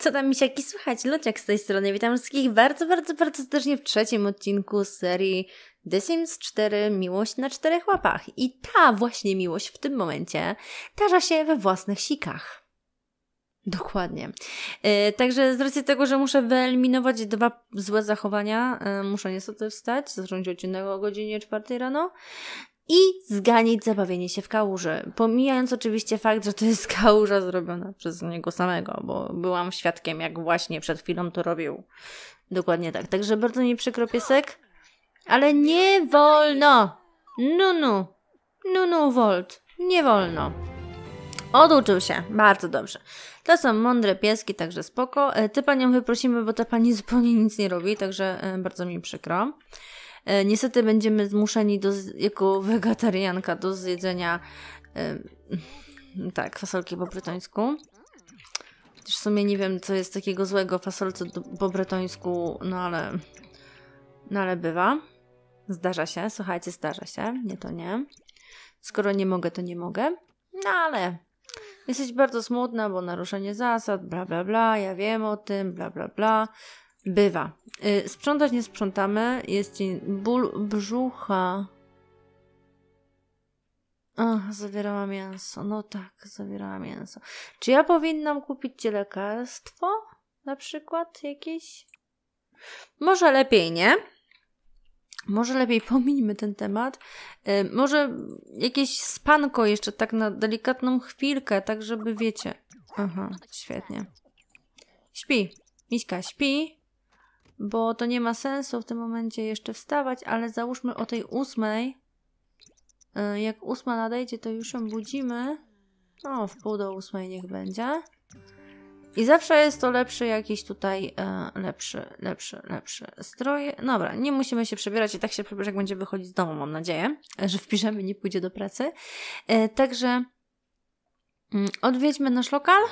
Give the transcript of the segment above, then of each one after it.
Co tam misiaki słychać? Ludziak z tej strony. Witam wszystkich bardzo, bardzo, bardzo serdecznie w trzecim odcinku serii The Sims 4 Miłość na czterech łapach. I ta właśnie miłość w tym momencie tarza się we własnych sikach. Dokładnie. Yy, także z racji tego, że muszę wyeliminować dwa złe zachowania, yy, muszę niestety wstać, zarządzić odcinek o godzinie 4 rano i zganić zabawienie się w kałuży. Pomijając oczywiście fakt, że to jest kałuża zrobiona przez niego samego, bo byłam świadkiem, jak właśnie przed chwilą to robił. Dokładnie tak. Także bardzo mi przykro, piesek. Ale nie wolno! Nunu! Nunu Volt! Nie wolno! Oduczył się, bardzo dobrze. To są mądre pieski, także spoko. E, ty panią wyprosimy, bo ta pani zupełnie nic nie robi, także e, bardzo mi przykro. E, niestety będziemy zmuszeni do, jako wegetarianka do zjedzenia tak, fasolki po brytońsku. Chociaż w sumie nie wiem, co jest takiego złego fasolce po brytońsku, no ale, no ale bywa. Zdarza się, słuchajcie, zdarza się. Nie, to nie. Skoro nie mogę, to nie mogę. No ale jesteś bardzo smutna, bo naruszenie zasad, bla bla bla, ja wiem o tym, bla bla bla. Bywa. Y, sprzątać nie sprzątamy. Jest ci ból brzucha. Ach, zawierała mięso. No tak, zawierała mięso. Czy ja powinnam kupić ci lekarstwo? Na przykład jakieś? Może lepiej, nie? Może lepiej pomijmy ten temat. Yy, może jakieś spanko jeszcze tak na delikatną chwilkę, tak żeby wiecie. Aha, świetnie. Śpi. Miśka śpi bo to nie ma sensu w tym momencie jeszcze wstawać, ale załóżmy o tej ósmej. E, jak ósma nadejdzie, to już ją budzimy. No, w pół do ósmej niech będzie. I zawsze jest to lepszy jakiś tutaj e, lepszy, lepszy, lepszy stroj. Dobra, nie musimy się przebierać i tak się przebierze, jak będzie wychodzić z domu, mam nadzieję, że w piżamie nie pójdzie do pracy. E, także mm, odwiedźmy nasz lokal.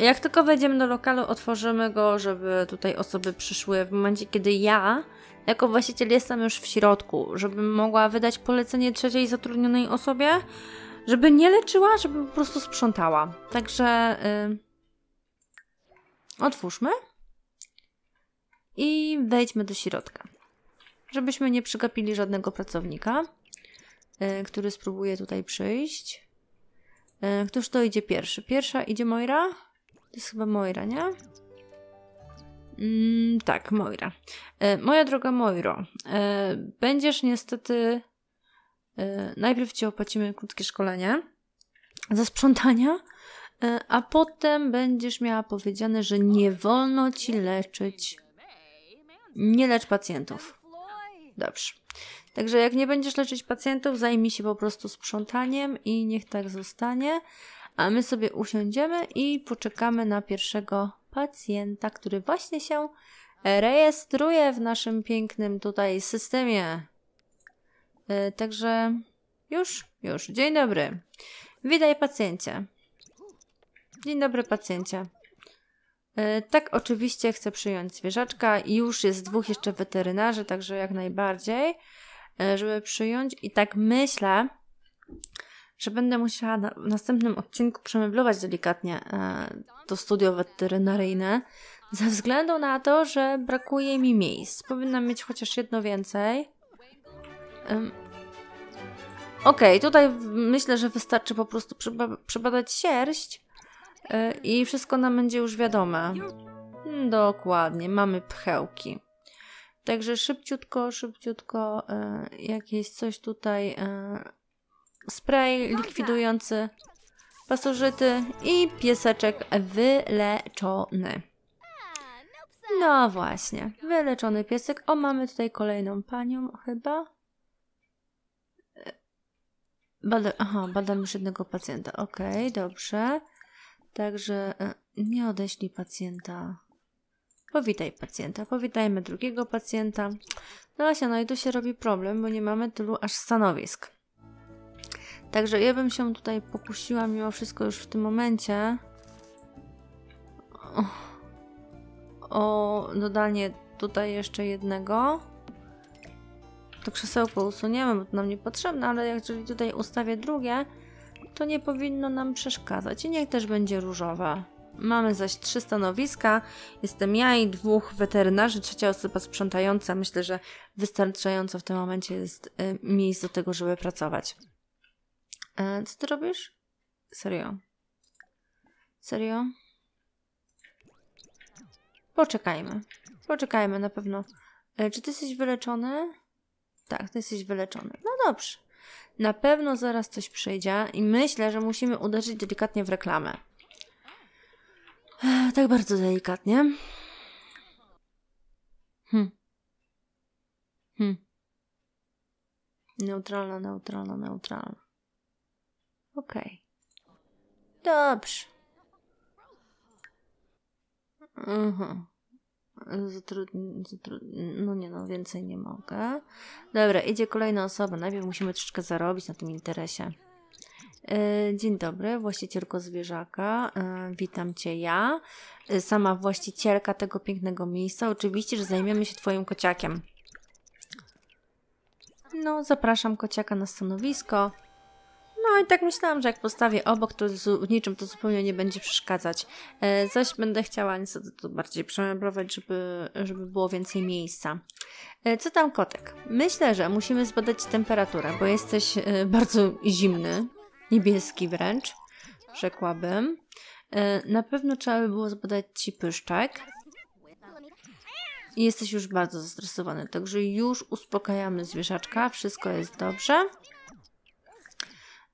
Jak tylko wejdziemy do lokalu, otworzymy go, żeby tutaj osoby przyszły w momencie, kiedy ja jako właściciel jestem już w środku, żebym mogła wydać polecenie trzeciej zatrudnionej osobie, żeby nie leczyła, żeby po prostu sprzątała. Także yy, otwórzmy i wejdźmy do środka, żebyśmy nie przegapili żadnego pracownika, yy, który spróbuje tutaj przyjść. Y, któż to idzie pierwszy? Pierwsza idzie Moira? To jest chyba Moira, nie? Mm, tak, Moira. E, moja droga Moiro, e, będziesz niestety. E, najpierw ci opłacimy krótkie szkolenie ze sprzątania, e, a potem będziesz miała powiedziane, że nie wolno ci leczyć. Nie lecz pacjentów. Dobrze. Także jak nie będziesz leczyć pacjentów, zajmij się po prostu sprzątaniem i niech tak zostanie a my sobie usiądziemy i poczekamy na pierwszego pacjenta, który właśnie się e, rejestruje w naszym pięknym tutaj systemie. E, także już, już. Dzień dobry. Witaj pacjencie. Dzień dobry pacjencie. E, tak, oczywiście chcę przyjąć zwierzaczka i już jest dwóch jeszcze weterynarzy, także jak najbardziej, żeby przyjąć. I tak myślę, że będę musiała w następnym odcinku przemeblować delikatnie e, to studio weterynaryjne, ze względu na to, że brakuje mi miejsc. Powinnam mieć chociaż jedno więcej. Okej, okay, tutaj myślę, że wystarczy po prostu przebadać sierść e, i wszystko nam będzie już wiadome. Hmm, dokładnie, mamy pchełki. Także szybciutko, szybciutko yy, jakieś coś tutaj spray likwidujący pasożyty i pieseczek wyleczony. No właśnie, wyleczony piesek. O, mamy tutaj kolejną panią chyba. E, badam, aha, badam już jednego pacjenta. Ok, dobrze. Także e, nie odeślij pacjenta. Powitaj pacjenta. Powitajmy drugiego pacjenta. No właśnie, no i tu się robi problem, bo nie mamy tylu aż stanowisk. Także ja bym się tutaj pokusiła mimo wszystko już w tym momencie o dodanie tutaj jeszcze jednego. To krzesełko usuniemy, bo to nam niepotrzebne, ale jeżeli tutaj ustawię drugie, to nie powinno nam przeszkadzać. I niech też będzie różowe. Mamy zaś trzy stanowiska. Jestem ja i dwóch weterynarzy, trzecia osoba sprzątająca. Myślę, że wystarczająco w tym momencie jest y, miejsce do tego, żeby pracować. E, co ty robisz? Serio? Serio? Poczekajmy. Poczekajmy na pewno. E, czy ty jesteś wyleczony? Tak, ty jesteś wyleczony. No dobrze. Na pewno zaraz coś przyjdzie i myślę, że musimy uderzyć delikatnie w reklamę. E, tak bardzo delikatnie. Hm. Hm. Neutralna, neutralna, neutralna. Okej. Okay. Dobrze. Mhm. Zatrud- zatrud- no nie no, więcej nie mogę. Dobra, idzie kolejna osoba. Najpierw musimy troszeczkę zarobić na tym interesie. E, dzień dobry, właścicielko zwierzaka. E, witam Cię ja, e, sama właścicielka tego pięknego miejsca. Oczywiście, że zajmiemy się Twoim kociakiem. No, zapraszam kociaka na stanowisko. No i tak myślałam, że jak postawię obok, to niczym to zupełnie nie będzie przeszkadzać. E, zaś będę chciała niestety to bardziej przemeblować, żeby, żeby było więcej miejsca. E, co tam kotek? Myślę, że musimy zbadać temperaturę, bo jesteś e, bardzo zimny, niebieski wręcz, rzekłabym. E, na pewno trzeba by było zbadać ci pyszczek. Jesteś już bardzo zestresowany, także już uspokajamy zwierzaczka, wszystko jest dobrze.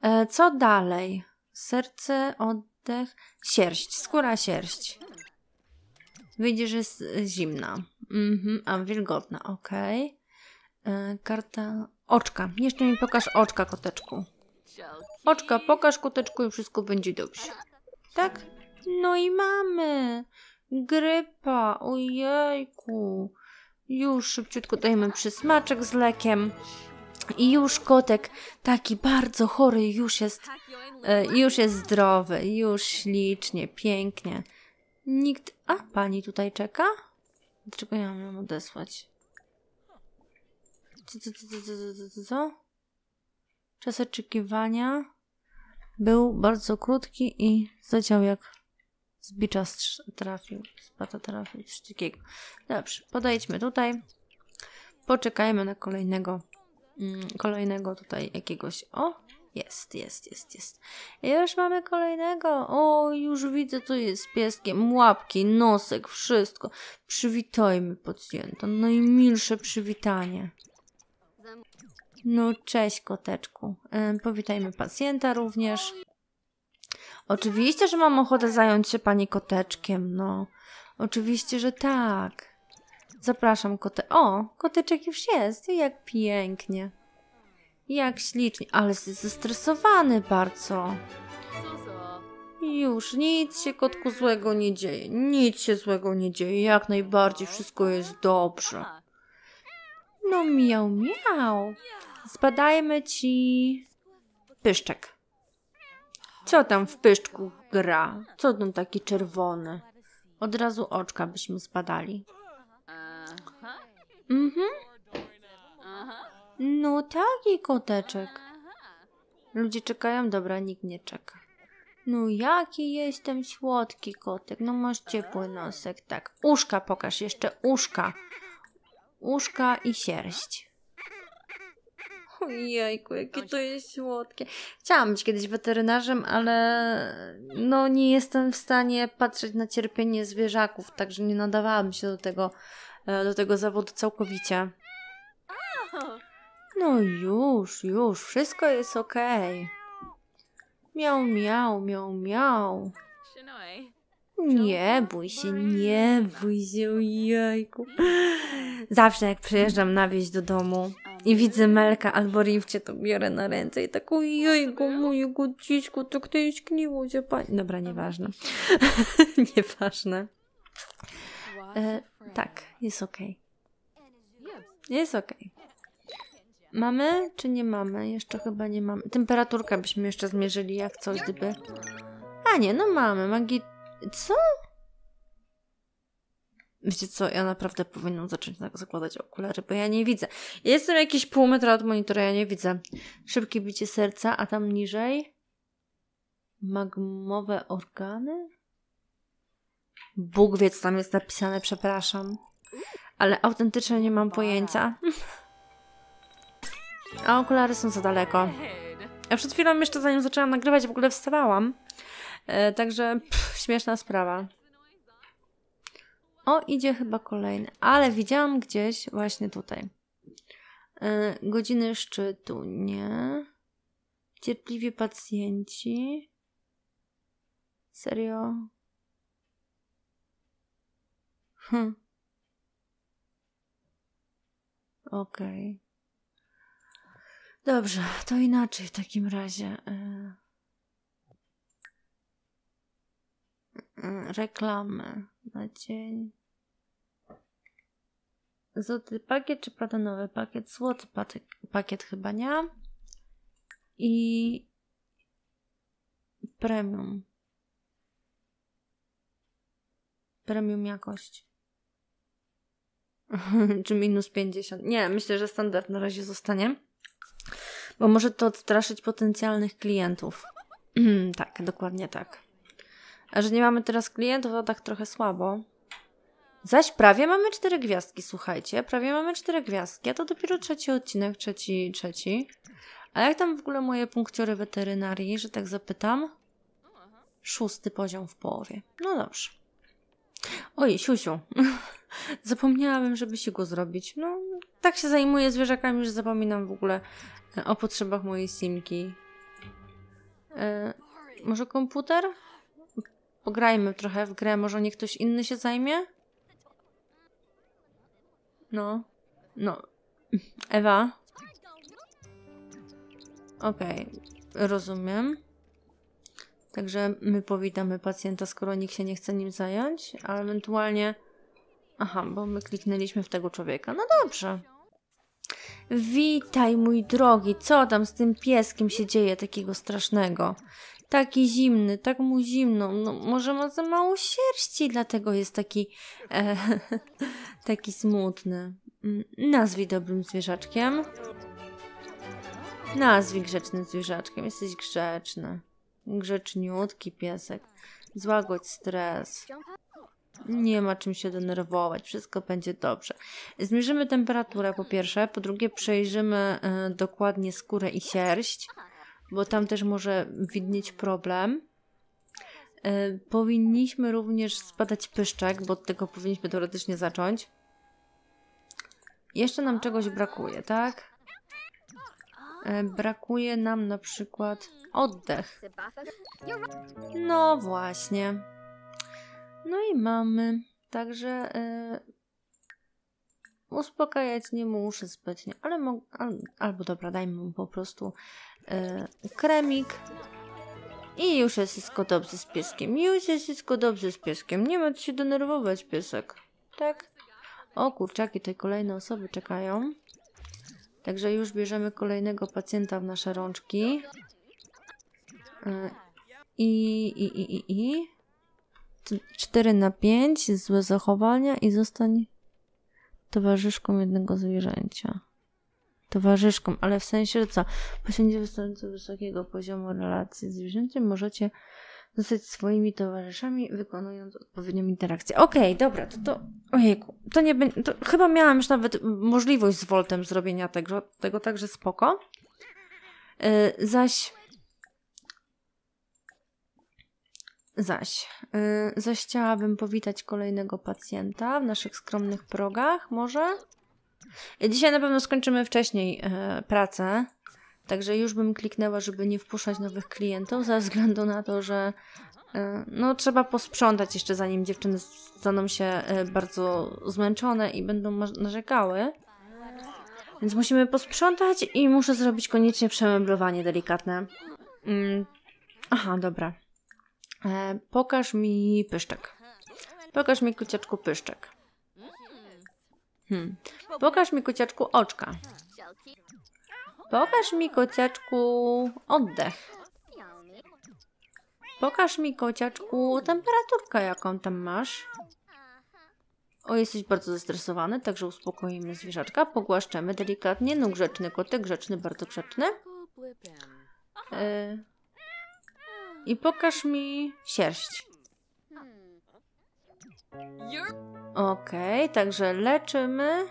E, co dalej? Serce, oddech, sierść, skóra sierść. Widzisz, że jest e, zimna. Mhm, a wilgotna, ok. E, karta oczka. Jeszcze mi pokaż oczka, koteczku. Oczka, pokaż koteczku i wszystko będzie dobrze. Tak? No i mamy. Grypa, ojejku. Już szybciutko dajemy przysmaczek z lekiem. I już kotek taki bardzo chory już jest, e, już jest zdrowy, już ślicznie, pięknie. Nikt... A, pani tutaj czeka? Dlaczego ja mam ją odesłać? Co, co, co, co, co, co, co? Czas oczekiwania był bardzo krótki i zleciał jak z bicza trafił, z bata trafił, coś takiego. Dobrze, podejdźmy tutaj. Poczekajmy na kolejnego Mm, kolejnego tutaj jakiegoś. O, jest, jest, jest, jest. Już mamy kolejnego. O, już widzę, co jest z pieskiem. Łapki, nosek, wszystko. Przywitajmy pacjenta. Najmilsze przywitanie. No, cześć, koteczku. Powitajmy pacjenta również. Oczywiście, że mam ochotę zająć się pani koteczkiem, no. Oczywiście, że tak. Zapraszam kotę. O, kotyczek już jest. Jak pięknie. Jak ślicznie. Ale jest zestresowany bardzo. Już, nic się kotku złego nie dzieje. Nic się złego nie dzieje. Jak najbardziej wszystko jest dobrze. No miał, miał. Zbadajmy ci pyszczek. Co tam w pyszczku gra? Co tam taki czerwony? Od razu oczka byśmy zbadali. Mhm. No taki koteczek. Ludzie czekają, dobra, nikt nie czeka. No jaki jestem słodki kotek. No masz ciepły nosek, tak. Uszka pokaż, jeszcze uszka. Uszka i sierść. Ojejku, jakie to jest słodkie. Chciałam być kiedyś weterynarzem, ale no nie jestem w stanie patrzeć na cierpienie zwierzaków, także nie nadawałam się do tego E, do tego zawodu całkowicie. No już, już, wszystko jest ok. Miał, miał, miał, miał. Nie bój się, nie bój się, jajku. Zawsze jak przyjeżdżam na wieś do domu i widzę Melka albo Rivcie, to biorę na ręce i taką jajku, mojego dziśku, to tęskniło się pani. Dobra, nieważne. nieważne. E, tak, jest ok. Jest ok. Mamy czy nie mamy? Jeszcze chyba nie mamy. Temperaturkę byśmy jeszcze zmierzyli, jak coś gdyby. A nie, no mamy. Magi... Co? Wiecie co, ja naprawdę powinnam zacząć zakładać okulary, bo ja nie widzę. Jestem jakieś pół metra od monitora, ja nie widzę. Szybkie bicie serca, a tam niżej magmowe organy? Bóg wie, co tam jest napisane, przepraszam. Ale autentycznie nie mam pojęcia. A okulary są za daleko. Ja przed chwilą jeszcze zanim zaczęłam nagrywać, w ogóle wstawałam. E, także pff, śmieszna sprawa. O, idzie chyba kolejny, ale widziałam gdzieś właśnie tutaj. E, godziny szczytu, nie? Cierpliwi pacjenci. Serio? Hm. Okej. Okay. Dobrze, to inaczej w takim razie. E, mm, reklamy na dzień. Złoty pakiet czy platanowy pakiet? Złoty pakiet, pakiet chyba nie. I premium. Premium jakość. czy minus 50. Nie, myślę, że standard na razie zostanie, bo może to odstraszyć potencjalnych klientów. Mm, tak, dokładnie tak. A że nie mamy teraz klientów, to tak trochę słabo. Zaś prawie mamy cztery gwiazdki, słuchajcie. Prawie mamy cztery gwiazdki, a to dopiero trzeci odcinek, trzeci, trzeci. A jak tam w ogóle moje punkciory weterynarii, że tak zapytam? Szósty poziom w połowie. No dobrze. Oj, siusiu. Zapomniałem, żeby się go zrobić. No, tak się zajmuję zwierzakami, że zapominam w ogóle e, o potrzebach mojej simki. E, może komputer? Pograjmy trochę w grę, może nie ktoś inny się zajmie? No. No. Ewa? Okej, okay. rozumiem. Także my powitamy pacjenta, skoro nikt się nie chce nim zająć, a ewentualnie. Aha, bo my kliknęliśmy w tego człowieka. No dobrze. Witaj, mój drogi. Co tam z tym pieskiem się dzieje takiego strasznego? Taki zimny, tak mu zimno. No, może ma za mało sierści, dlatego jest taki, e, taki smutny. Mm, nazwij dobrym zwierzaczkiem. Nazwij grzecznym zwierzaczkiem. Jesteś grzeczny. Grzeczniutki piesek. Złagodź stres. Nie ma czym się denerwować, wszystko będzie dobrze. Zmierzymy temperaturę po pierwsze, po drugie przejrzymy y, dokładnie skórę i sierść, bo tam też może widnieć problem. Y, powinniśmy również spadać pyszczek, bo od tego powinniśmy teoretycznie zacząć. Jeszcze nam czegoś brakuje, tak? Y, brakuje nam na przykład oddech. No właśnie. No i mamy. Także yy, uspokajać nie muszę zbytnio, ale mo- al albo dobra, dajmy mu po prostu e, kremik. I już jest wszystko dobrze z pieskiem. Już jest wszystko dobrze z pieskiem. Nie ma co się denerwować, piesek. Tak? O kurczaki, te kolejne osoby czekają. Także już bierzemy kolejnego pacjenta w nasze rączki. I, i, i, i, i. 4 na 5, złe zachowania i zostań towarzyszką jednego zwierzęcia. Towarzyszką, ale w sensie, że co? Posiądzie wystarczająco wysokiego poziomu relacji z zwierzęciem, możecie zostać swoimi towarzyszami, wykonując odpowiednią interakcję. Okej, okay, dobra, to to, ojejku, to nie będzie, to chyba miałam już nawet możliwość z Woltem zrobienia tego, tego także spoko. Yy, zaś Zaś, yy, zaś chciałabym powitać kolejnego pacjenta w naszych skromnych progach, może? Dzisiaj na pewno skończymy wcześniej yy, pracę, także już bym kliknęła, żeby nie wpuszczać nowych klientów, ze względu na to, że yy, no, trzeba posprzątać jeszcze zanim dziewczyny staną się y, bardzo zmęczone i będą narzekały. Więc musimy posprzątać i muszę zrobić koniecznie przemeblowanie delikatne. Mm. Aha, dobra. E, pokaż mi pyszczek. Pokaż mi kuciaczku pyszczek. Hmm. Pokaż mi kuciaczku oczka. Pokaż mi kociaczku oddech. Pokaż mi kociaczku temperaturkę, jaką tam masz. O, jesteś bardzo zestresowany, także uspokoimy zwierzaczka, pogłaszczemy delikatnie. No grzeczny koty, grzeczny, bardzo grzeczny. E, i pokaż mi sierść. Okej, okay, także leczymy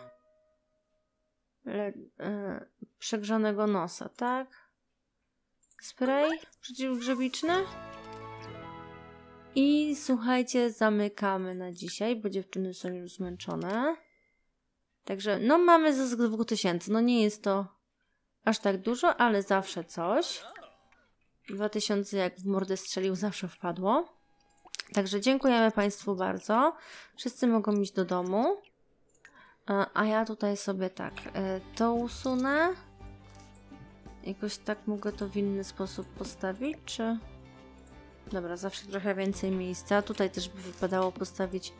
Le e przegrzanego nosa, tak? Spray przeciwgrzebiczny. I słuchajcie, zamykamy na dzisiaj, bo dziewczyny są już zmęczone. Także, no mamy zysk 2000. No nie jest to aż tak dużo, ale zawsze coś. 2000 jak w mordę strzelił zawsze wpadło. Także dziękujemy Państwu bardzo. Wszyscy mogą iść do domu. E, a ja tutaj sobie tak e, to usunę. Jakoś tak mogę to w inny sposób postawić, czy... Dobra, zawsze trochę więcej miejsca. Tutaj też by wypadało postawić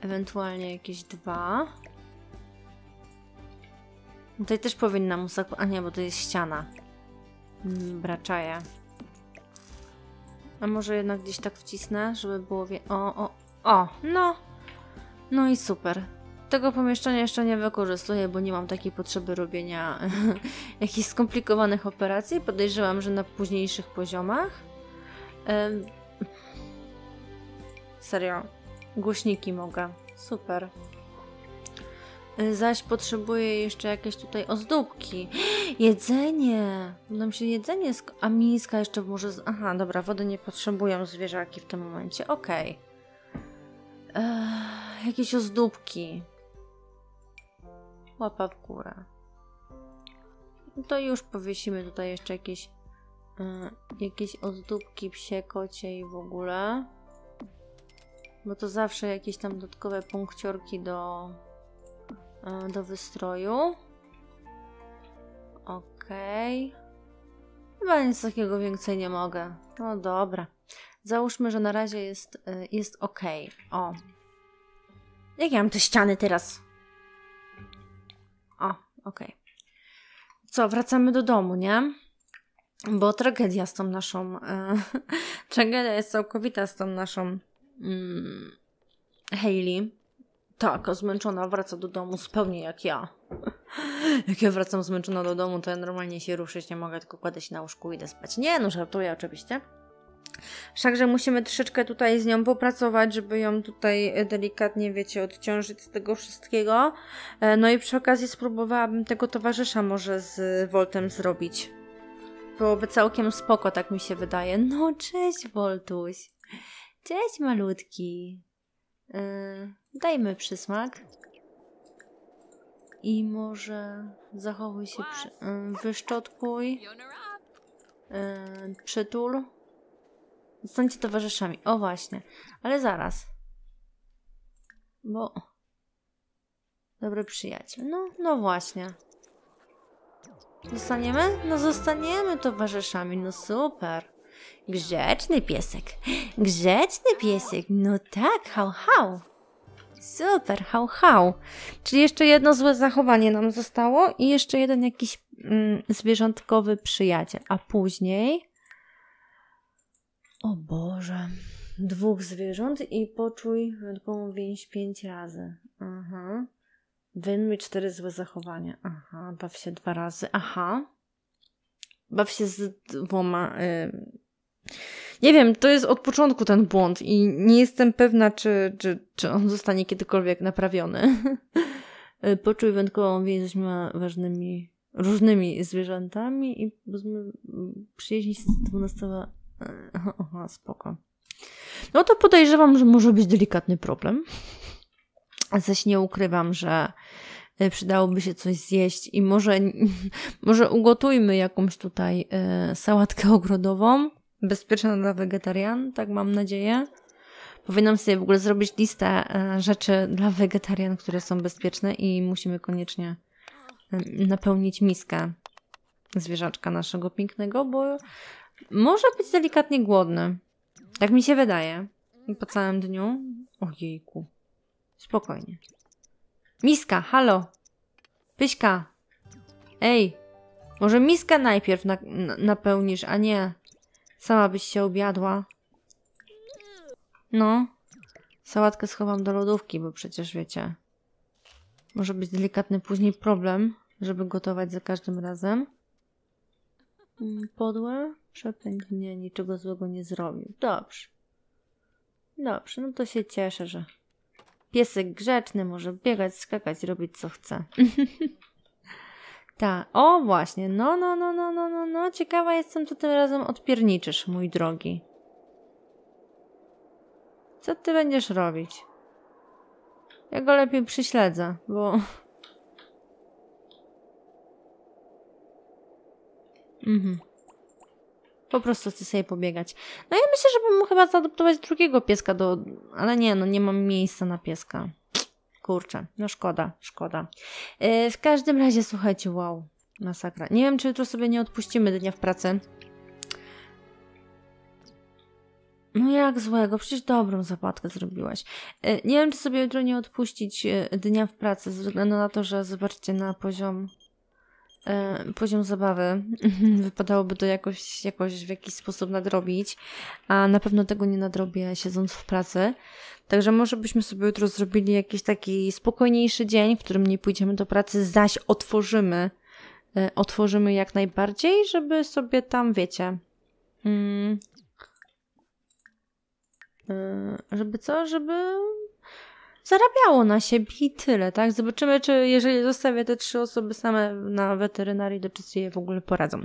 ewentualnie jakieś dwa. Tutaj też powinnam usaku... A nie, bo to jest ściana. Mm, braczaje. A może jednak gdzieś tak wcisnę, żeby było... Wie o, o, o, no. No i super. Tego pomieszczenia jeszcze nie wykorzystuję, bo nie mam takiej potrzeby robienia jakichś skomplikowanych operacji. Podejrzewam, że na późniejszych poziomach. Ym... Serio. Głośniki mogę. Super. Y, zaś potrzebuję jeszcze jakieś tutaj ozdóbki. Jedzenie! Nam się jedzenie, a miska jeszcze może... Z... Aha, dobra, wody nie potrzebują zwierzaki w tym momencie, okej. Okay. jakieś ozdóbki. Łapa w górę. to już powiesimy tutaj jeszcze jakieś y, jakieś ozdóbki psie, kocie i w ogóle. Bo to zawsze jakieś tam dodatkowe punkciorki do E, do wystroju. Okej. Okay. Chyba nic takiego więcej nie mogę. No dobra. Załóżmy, że na razie jest, e, jest ok. O. jakie mam te ściany teraz? O, okej. Co, wracamy do domu, nie? Bo tragedia z tą naszą. E, tragedia jest całkowita z tą naszą. Mm, Hayley. Tak, a zmęczona wraca do domu zupełnie jak ja. Jak ja wracam zmęczona do domu, to ja normalnie się ruszyć nie mogę, tylko kładę się na łóżku i idę spać. Nie, no żartuję oczywiście. Wszakże musimy troszeczkę tutaj z nią popracować, żeby ją tutaj e, delikatnie, wiecie, odciążyć z tego wszystkiego. E, no i przy okazji spróbowałabym tego towarzysza może z Woltem zrobić. Byłoby całkiem spoko, tak mi się wydaje. No, cześć Woltuś. Cześć malutki. Y, dajmy przysmak. I może zachowuj się przy... Y, wyszczotkuj. Yy, przytul. Zostańcie towarzyszami. O właśnie. Ale zaraz. Bo... Dobry przyjaciel. No, no właśnie. Zostaniemy? No zostaniemy towarzyszami. No super. Grzeczny piesek. Grzeczny piesek. No tak, hał, hał. Super, hał, hał. Czyli jeszcze jedno złe zachowanie nam zostało i jeszcze jeden jakiś mm, zwierzątkowy przyjaciel. A później... O Boże... Dwóch zwierząt i poczuj wielką więź pięć razy. Aha. Wyjmuj cztery złe zachowania. Aha, baw się dwa razy. Aha. Baw się z dwoma... Y nie wiem, to jest od początku ten błąd i nie jestem pewna, czy, czy, czy on zostanie kiedykolwiek naprawiony. E, poczuj wędkową więź z ważnymi, różnymi zwierzętami i przyjaźń z 12. Aha, e, no, spoko. No to podejrzewam, że może być delikatny problem. Zaś nie ukrywam, że e, przydałoby się coś zjeść i może, może ugotujmy jakąś tutaj sałatkę ogrodową bezpieczna dla wegetarian, tak mam nadzieję. Powinnam sobie w ogóle zrobić listę e, rzeczy dla wegetarian, które są bezpieczne i musimy koniecznie e, napełnić miskę zwierzaczka naszego pięknego, bo może być delikatnie głodny. Tak mi się wydaje. Po całym dniu. Ojejku. Spokojnie. Miska, halo. Pyśka. Ej. Może miskę najpierw na, na, napełnisz, a nie Sama byś się obiadła. No. Sałatkę schowam do lodówki, bo przecież wiecie. Może być delikatny później problem, żeby gotować za każdym razem. Mm, podłe? Przepędź mnie, niczego złego nie zrobił. Dobrze. Dobrze, no to się cieszę, że piesek grzeczny może biegać, skakać, robić co chce. Tak, o właśnie, no, no, no, no, no, no, no, ciekawa jestem, co tym razem odpierniczysz, mój drogi. Co ty będziesz robić? Ja go lepiej przyśledzę, bo... Mhm. Po prostu chcę sobie pobiegać. No ja myślę, że mu chyba zaadoptować drugiego pieska do... Ale nie, no nie mam miejsca na pieska. Kurczę, no szkoda, szkoda. E, w każdym razie, słuchajcie, wow, masakra. Nie wiem, czy jutro sobie nie odpuścimy dnia w pracy. No jak złego, przecież dobrą zapłatkę zrobiłaś. E, nie wiem, czy sobie jutro nie odpuścić e, dnia w pracy, ze względu na to, że zobaczcie na poziom E, poziom zabawy wypadałoby to jakoś, jakoś w jakiś sposób nadrobić, a na pewno tego nie nadrobię siedząc w pracy. Także może byśmy sobie jutro zrobili jakiś taki spokojniejszy dzień, w którym nie pójdziemy do pracy, zaś otworzymy, e, otworzymy jak najbardziej, żeby sobie tam, wiecie, mm, e, żeby co, żeby zarabiało na siebie i tyle, tak? Zobaczymy, czy jeżeli zostawię te trzy osoby same na weterynarii, to czy sobie w ogóle poradzą.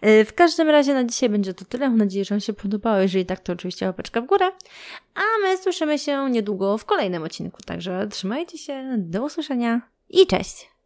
E, w każdym razie na dzisiaj będzie to tyle. Mam nadzieję, że Wam się podobało. Jeżeli tak, to oczywiście łapeczka w górę. A my słyszymy się niedługo w kolejnym odcinku. Także trzymajcie się, do usłyszenia i cześć!